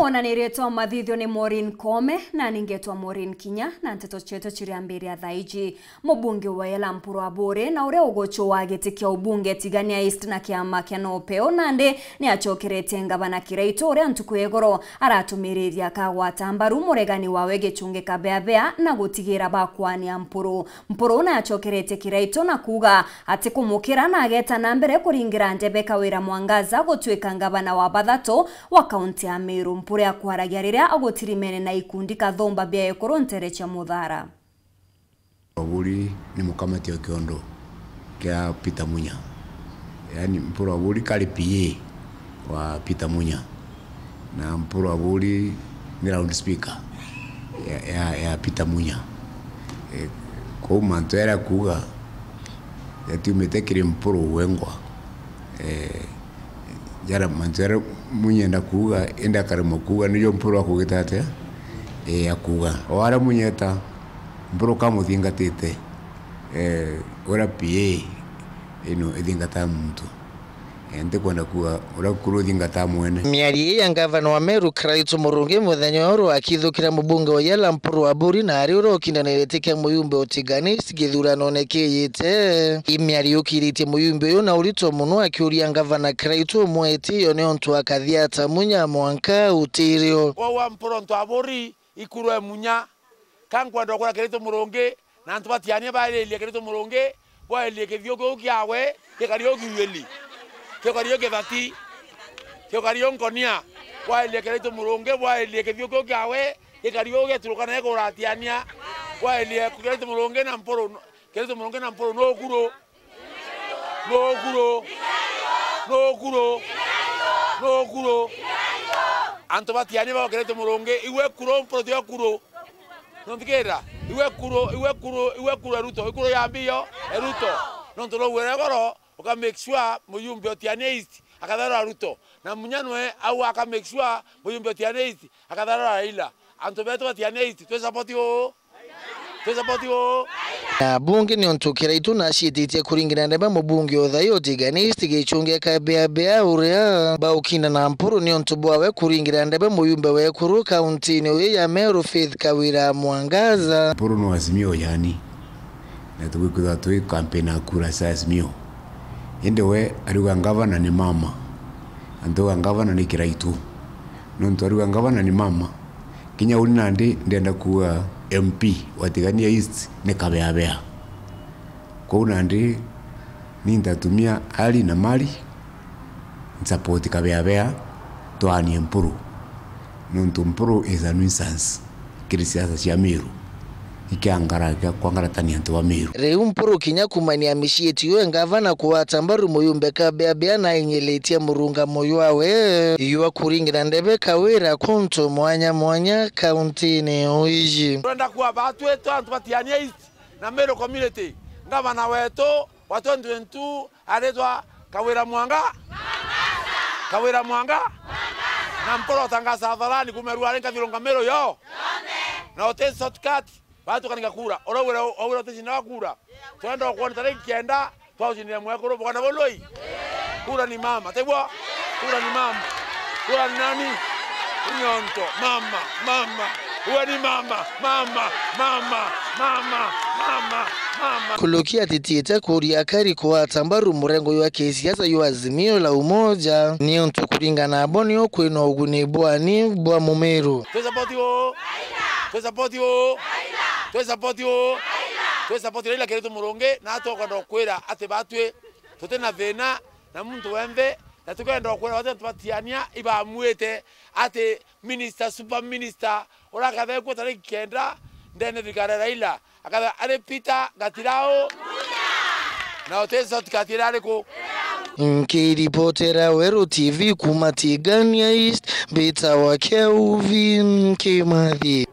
mwona nä rätwa mathithio nä morin Kome na ningetwa morin Kinya na nteto chetu ciria mbiria thaiji mbunge wa Elampuru wa Bure na uria ugocho wa giti kia ubunge tigania East na kiama kia Nopeo nande ni acokerete ngavana Kiraito uria ntuku egoro aratumirithia akagwata mbaru muregani wawe gichunge kabeabea na gutigira bakwania Mpuru Mpuru na acokerete Kiraito na kuga ati kumukira na ageta na mbere kuringira Ndebeka Wira Mwangaza gutuika ngabana wa Bathato wa kaunti ya Meru purea kwaragia riria ogotirimene na ikundi thomba bia ikuronterecha muthara waburi ni mukamati okiondo kia pita Munya yani mpura waburi kali PA wa pita Munya na mpura oburi ni speaker ya, ya, ya pita Munya e, kou mantu era kuga yatiumite kiri mpura wengwa eh, jara manjara munyenda kuuga enda karimo kuuga niyo mpuro akugita atia e akuga o aria munyeta mpuro kamuthingatite e, ora pa ino ithingataga muntu kwenda kuwa ula kuluthinga ta mwene miari ya ngavana wa meru Kraitu murungi muthenya uru akithukira mubunge wa yala mpuru wa buri na ari ura ukindaniritie muyumbe utigani githurano-ini kiyiite imiari yukiritie muyumbe uyu na urito muno akiuria ngavana Kraitu mweti ni ontu akathia ta munya mwanka utirio wowa mpuru ntu a buri e munya emunya kankwenda ukura kiritso murungi na ntu antu baile baililie kiritso murungi bwailie kithio kiu kiawe gikari ukiueli que vati tiokarionkonia que itu murunge waelieke thiuku kiawe que le ekuratiania waelie kira itu que na mpuru kira que que le iwe kuro oka make sure muyumbi otianeist akatharora ruto na munyanwe au aka make sure muyumbi otianeisti akatharora raila otianeist betu batianeisti twesapoti uu twesapoti uu na bunge ni niontukira itu na naciititie kuringana neba ge chunge ka bea bea uria ba ukina na mpuru niontu bwawe kuringira ndebe muyumbe wekuru ni we ya Meru Faith Kawira Mwangaza mpuru no azimio yani na tukwikutha twi kampena akura sa azimio we ariuga ngavana ni mama antuga ngavana ni kiraitu nontu ariuga ngavana ni mama kinya uri nandi ndenda kuga mp watigania east ni kabeabea kou nandi nintatumia ali na mali nsapoti kabeabea twani mpuru nontu mpuru is a nuisance kiri siasa cia miru ikiangarakia kwangaratania nthi wa miru riu mpuru kinya kumania mishietiwe ngavana kuwatambaru muyumbe kabeabea na inyeletia murunga moyo awe iwa na ndebe kawira kuntu mwanya mwanya kauntini uiji turenda kuwa batu etu antu batiania iti na mero community ngavana wetu watu entu entu aretwa kawira mwanga kawira mwanga na mporo tangasa hadharani kumeruarenka mero yo Yombe. na oteni sotukati batu batukaniga kura oraura oraura tucinaga kura twenda okwona tari kenda twaucinire mwekuru bwana boloi kura ni mama taigua kura ni mama kura ni nani unyonto mama mama huwe ni mama mama mama mama mama Kulukia titiete kuri akari kwa tambaru murengo yu wa kisiasa yo azimio la umoja ni ntu na aboni okwino ugunibuwa ni buwa mumeru tuwe twesapoti o sapoti o twe support u twe support Raila tu Murungi na to kwenda kwira ati batwe na thina na muntu wembe na tuke tukenda kwira wote iba ibamuite ati minister super minister urakathekwo kwa tariki kenda ndene vikare Raila akatha ari pita Gatirao na utesa tukatirare ku Nikiripotera Weru TV kumatigania East, bita Beta uvi nkimadhi